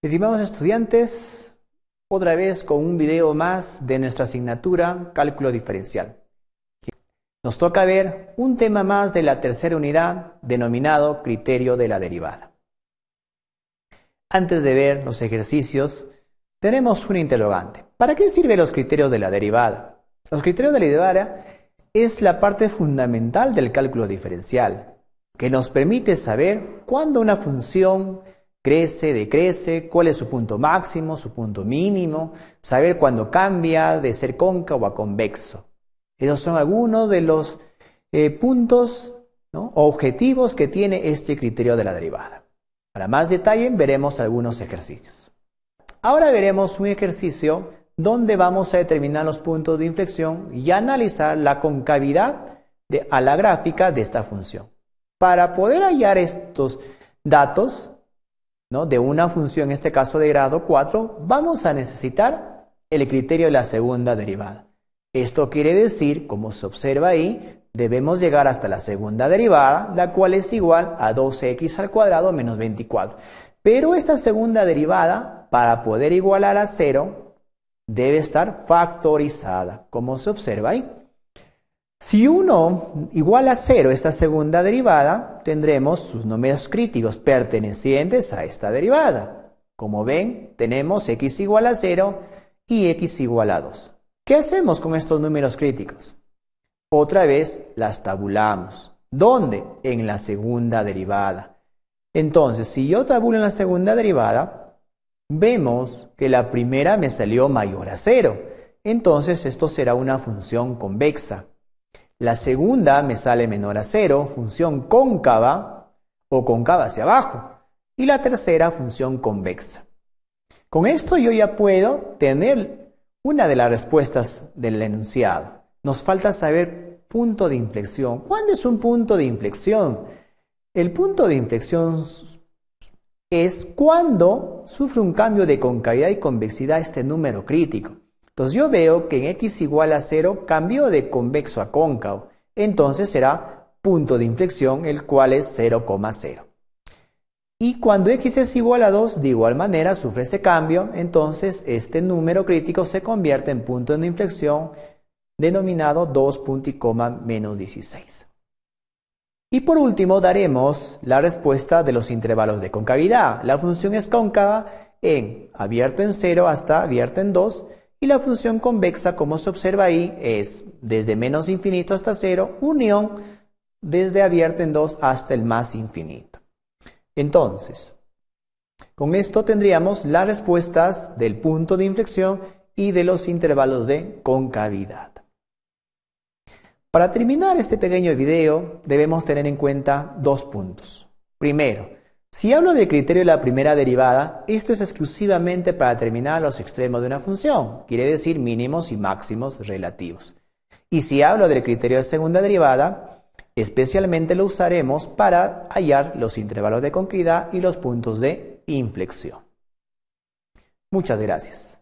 Estimados estudiantes, otra vez con un video más de nuestra asignatura Cálculo Diferencial. Nos toca ver un tema más de la tercera unidad denominado Criterio de la Derivada. Antes de ver los ejercicios, tenemos un interrogante. ¿Para qué sirven los criterios de la derivada? Los criterios de la derivada es la parte fundamental del cálculo diferencial, que nos permite saber cuándo una función crece, decrece, cuál es su punto máximo, su punto mínimo, saber cuándo cambia de ser cóncavo a convexo. Esos son algunos de los eh, puntos objetivos que tiene este criterio de la derivada. Para más detalle veremos algunos ejercicios. Ahora veremos un ejercicio donde vamos a determinar los puntos de inflexión y analizar la concavidad de, a la gráfica de esta función. Para poder hallar estos datos, ¿no? de una función, en este caso de grado 4, vamos a necesitar el criterio de la segunda derivada. Esto quiere decir, como se observa ahí, debemos llegar hasta la segunda derivada, la cual es igual a 12x al cuadrado menos 24. Pero esta segunda derivada, para poder igualar a 0, debe estar factorizada, como se observa ahí. Si 1 igual a 0 esta segunda derivada, tendremos sus números críticos pertenecientes a esta derivada. Como ven, tenemos x igual a 0 y x igual a 2. ¿Qué hacemos con estos números críticos? Otra vez las tabulamos. ¿Dónde? En la segunda derivada. Entonces, si yo tabulo en la segunda derivada, vemos que la primera me salió mayor a 0. Entonces, esto será una función convexa. La segunda me sale menor a cero, función cóncava o cóncava hacia abajo. Y la tercera, función convexa. Con esto yo ya puedo tener una de las respuestas del enunciado. Nos falta saber punto de inflexión. ¿Cuándo es un punto de inflexión? El punto de inflexión es cuando sufre un cambio de concavidad y convexidad este número crítico. Entonces yo veo que en x igual a 0 cambió de convexo a cóncavo. Entonces será punto de inflexión el cual es 0,0. Y cuando x es igual a 2, de igual manera sufre ese cambio, entonces este número crítico se convierte en punto de inflexión denominado 2 coma menos 16. Y por último daremos la respuesta de los intervalos de concavidad. La función es cóncava en abierto en 0 hasta abierto en 2 y la función convexa, como se observa ahí, es desde menos infinito hasta cero, unión desde abierta en 2 hasta el más infinito. Entonces, con esto tendríamos las respuestas del punto de inflexión y de los intervalos de concavidad. Para terminar este pequeño video, debemos tener en cuenta dos puntos. Primero, si hablo del criterio de la primera derivada, esto es exclusivamente para determinar los extremos de una función, quiere decir mínimos y máximos relativos. Y si hablo del criterio de segunda derivada, especialmente lo usaremos para hallar los intervalos de conquidad y los puntos de inflexión. Muchas gracias.